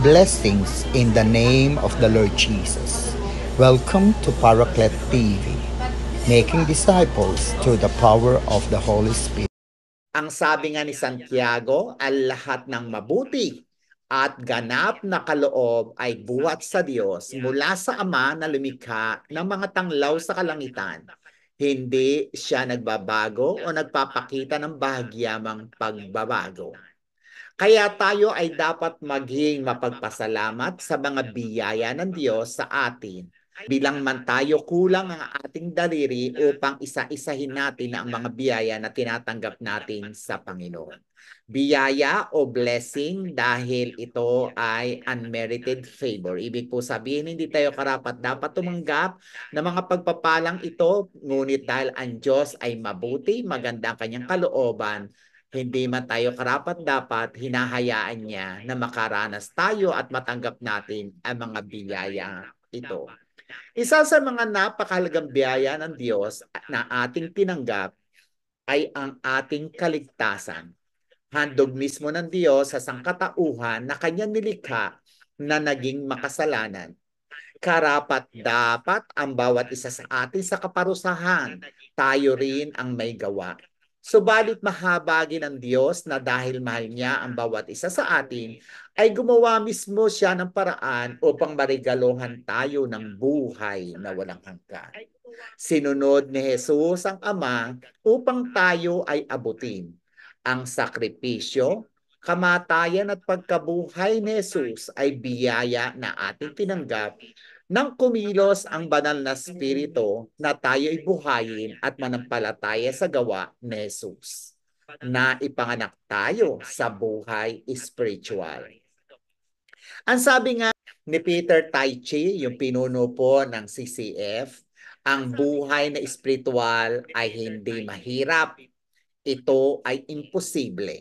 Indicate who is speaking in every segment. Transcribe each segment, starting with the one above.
Speaker 1: Blessings in the name of the Lord Jesus. Welcome to Paraclet TV, making disciples through the power of the Holy Spirit. Ang sabi nga ni Santiago, ang lahat ng mabuti at ganap na kaloob ay buwat sa Diyos mula sa Ama na lumikha ng mga tanglaw sa kalangitan. Hindi siya nagbabago o nagpapakita ng bahagyamang pagbabago. Kaya tayo ay dapat maging mapagpasalamat sa mga biyaya ng Diyos sa atin bilang man tayo kulang ang ating daliri upang isa-isahin natin ang mga biyaya na tinatanggap natin sa Panginoon. Biyaya o blessing dahil ito ay unmerited favor. Ibig po sabihin, hindi tayo karapat dapat tumanggap ng mga pagpapalang ito, ngunit dahil ang Diyos ay mabuti, maganda ang kanyang kalooban, hindi man tayo karapat dapat, hinahayaan niya na makaranas tayo at matanggap natin ang mga biyaya ito. Isa sa mga napakahalagang biyaya ng Diyos na ating tinanggap ay ang ating kaligtasan. Handog mismo ng Diyos sa sangkatauhan na kanya nilikha na naging makasalanan karapat dapat ang bawat isa sa atin sa kaparusahan. Tayo rin ang may gawa. Subalit mahabagi ng Diyos na dahil mahal niya ang bawat isa sa atin, ay gumawa mismo siya ng paraan upang marigalohan tayo ng buhay na walang hanggan. Sinunod ni Jesus ang Ama upang tayo ay abutin. Ang sakripisyo, kamatayan at pagkabuhay ni Jesus ay biyaya na ating tinanggap nang kumilos ang banal na spirito na tayo'y buhayin at manampalataya sa gawa ni Jesus na ipanganak tayo sa buhay spiritual. Ang sabi nga ni Peter Taichi, yung pinuno po ng CCF, ang buhay na spiritual ay hindi mahirap. Ito ay imposible.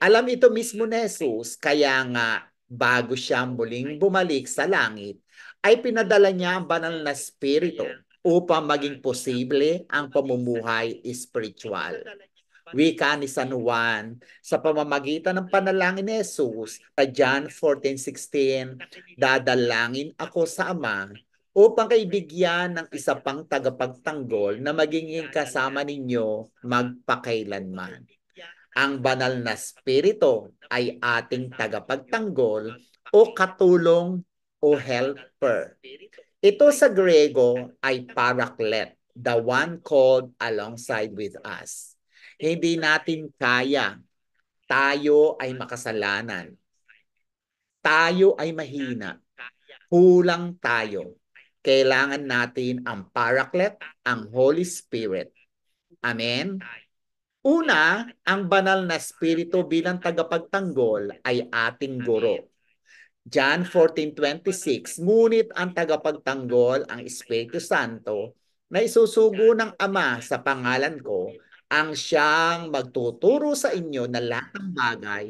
Speaker 1: Alam ito mismo ni Jesus, kaya nga bago siya muling bumalik sa langit, ay pinadala niya ang banal na spirito upang maging posible ang pamumuhay spiritual. Wika ni San Juan sa pamamagitan ng panalangin ni Jesus sa John 14.16, Dadalangin ako sa Ama upang kaibigyan ng isa pang tagapagtanggol na maging kasama ninyo magpakailanman. Ang banal na spirito ay ating tagapagtanggol o katulong o helper. Ito sa Grego ay paraklet, the one called alongside with us. Hindi natin kaya. Tayo ay makasalanan. Tayo ay mahina. Kulang tayo. Kailangan natin ang paraklet, ang Holy Spirit. Amen? Una, ang banal na spirito bilang tagapagtanggol ay ating guro John 14.26, Ngunit ang tagapagtanggol, ang Espiritu Santo, na isusugo ng Ama sa pangalan ko, ang siyang magtuturo sa inyo na lahat ng bagay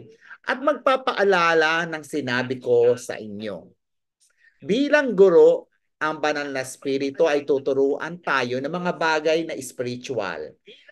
Speaker 1: at magpapaalala ng sinabi ko sa inyo. Bilang guro, ang banal na spirito ay tuturuan tayo ng mga bagay na spiritual.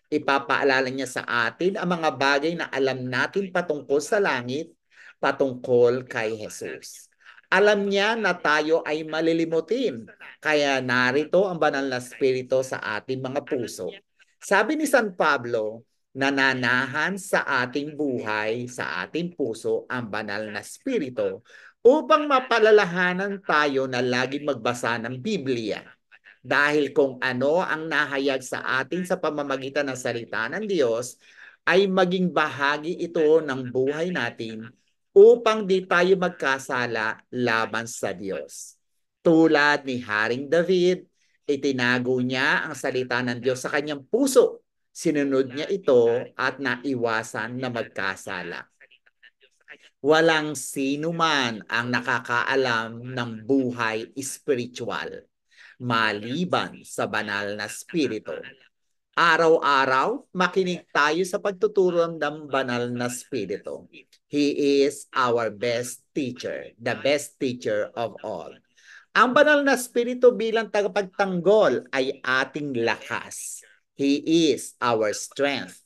Speaker 1: Ipapaalala niya sa atin ang mga bagay na alam natin patungkol sa langit patungkol kay Jesus. Alam niya na tayo ay malilimutin, kaya narito ang banal na spirito sa ating mga puso. Sabi ni San Pablo, nananahan sa ating buhay, sa ating puso ang banal na spirito upang mapalalahanan tayo na laging magbasa ng Biblia. Dahil kung ano ang nahayag sa atin sa pamamagitan ng salita ng Diyos, ay maging bahagi ito ng buhay natin upang di tayo magkasala laban sa Diyos. Tulad ni Haring David, itinago niya ang salita ng Diyos sa kanyang puso. Sinunod niya ito at naiwasan na magkasala. Walang sino man ang nakakaalam ng buhay spiritual maliban sa banal na spirito Araw-araw, makinig tayo sa pagtuturo ng banal na spirito. He is our best teacher, the best teacher of all. Ang banal na spirito bilang tagapagtanggol ay ating lakas. He is our strength.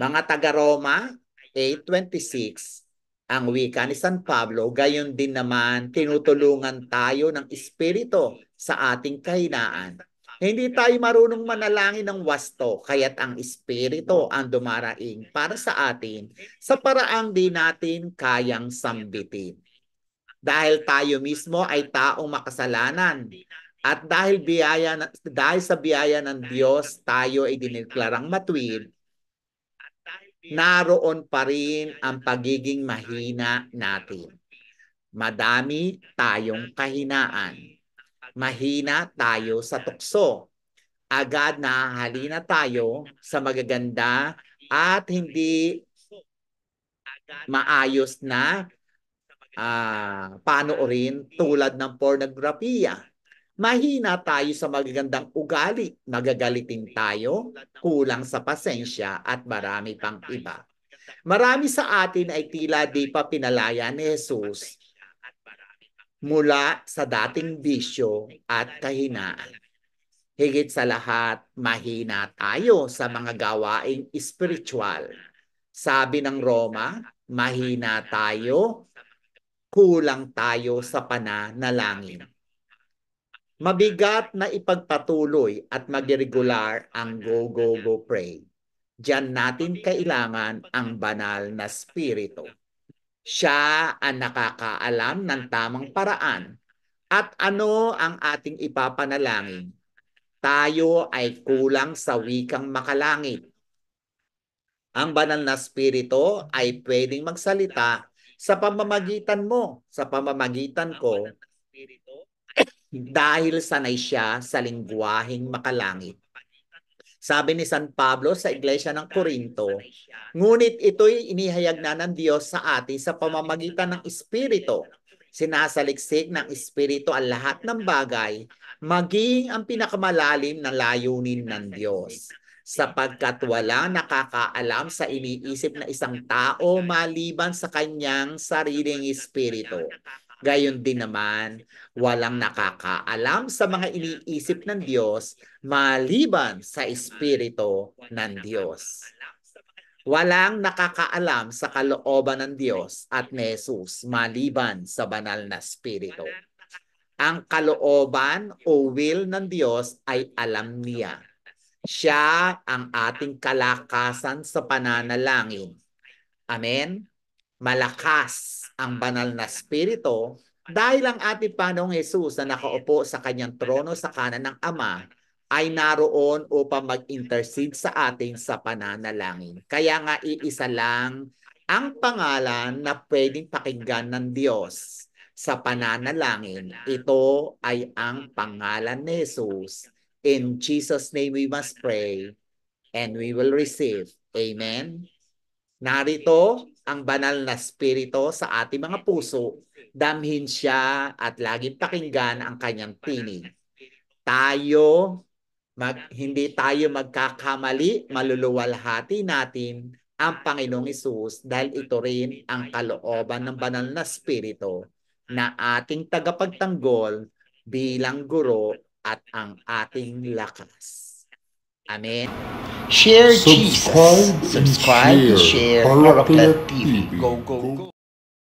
Speaker 1: Mga taga-Roma 8.26, ang wika ni San Pablo, gayon din naman tinutulungan tayo ng Espiritu sa ating kahinaan hindi tayo marunong manalangin ng wasto, kaya't ang Espiritu ang dumaraing para sa atin sa paraang di natin kayang sambitin. Dahil tayo mismo ay taong makasalanan at dahil biyaya dahil sa biyaya ng Diyos tayo ay dineklarang matuwid naroon pa rin ang pagiging mahina natin. Madami tayong kahinaan mahina tayo sa tukso. Agad na halina tayo sa magaganda at hindi maayos na uh, ah, panoorin tulad ng pornografiya. Mahina tayo sa magagandang ugali, nagagalitin tayo, kulang sa pasensya at marami pang iba. Marami sa atin ay tila di pa pinalaya ni Jesus mula sa dating bisyo at kahinaan. Higit sa lahat, mahina tayo sa mga gawaing spiritual. Sabi ng Roma, mahina tayo, kulang tayo sa pananalangin. Mabigat na ipagpatuloy at mag-regular ang go-go-go pray. Diyan natin kailangan ang banal na spirito. Siya ang nakakaalam ng tamang paraan at ano ang ating ipapanalangin. Tayo ay kulang sa wikang makalangit. Ang banal na spirito ay pwedeng magsalita sa pamamagitan mo, sa pamamagitan ko, dahil sanay siya sa lingguwaheng makalangit. Sabi ni San Pablo sa Iglesia ng Corinto, ngunit ito'y inihayag na ng Diyos sa atin sa pamamagitan ng Espiritu. Sinasaliksik ng Espiritu ang lahat ng bagay, maging ang pinakamalalim na layunin ng Diyos. Sapagkat wala nakakaalam sa iniisip na isang tao maliban sa kanyang sariling espiritu Gayon din naman, walang nakakaalam sa mga iniisip ng Diyos maliban sa Espiritu ng Diyos. Walang nakakaalam sa kalooban ng Diyos at ni Jesus maliban sa banal na Espiritu. Ang kalooban o will ng Diyos ay alam niya. Siya ang ating kalakasan sa pananalangin. Amen? malakas ang mm. banal na spirito dahil ang ating Panong Hesus na nakaupo sa kanyang trono sa kanan ng Ama ay naroon upang mag-intercede sa atin sa pananalangin. Kaya nga iisa lang ang pangalan na pwedeng pakinggan ng Diyos sa pananalangin. Ito ay ang pangalan ni Jesus. In Jesus' name we must pray and we will receive. Amen. Narito ang banal na spirito sa ating mga puso. Damhin siya at lagi pakinggan ang kanyang tinig. Tayo, mag, hindi tayo magkakamali, maluluwalhati natin ang Panginoong Isus dahil ito rin ang kalooban ng banal na spirito na ating tagapagtanggol bilang guro at ang ating lakas. Amén. Share subscribe Jesus. Subscribe, and share, and share Paraclet TV. Go, go, go.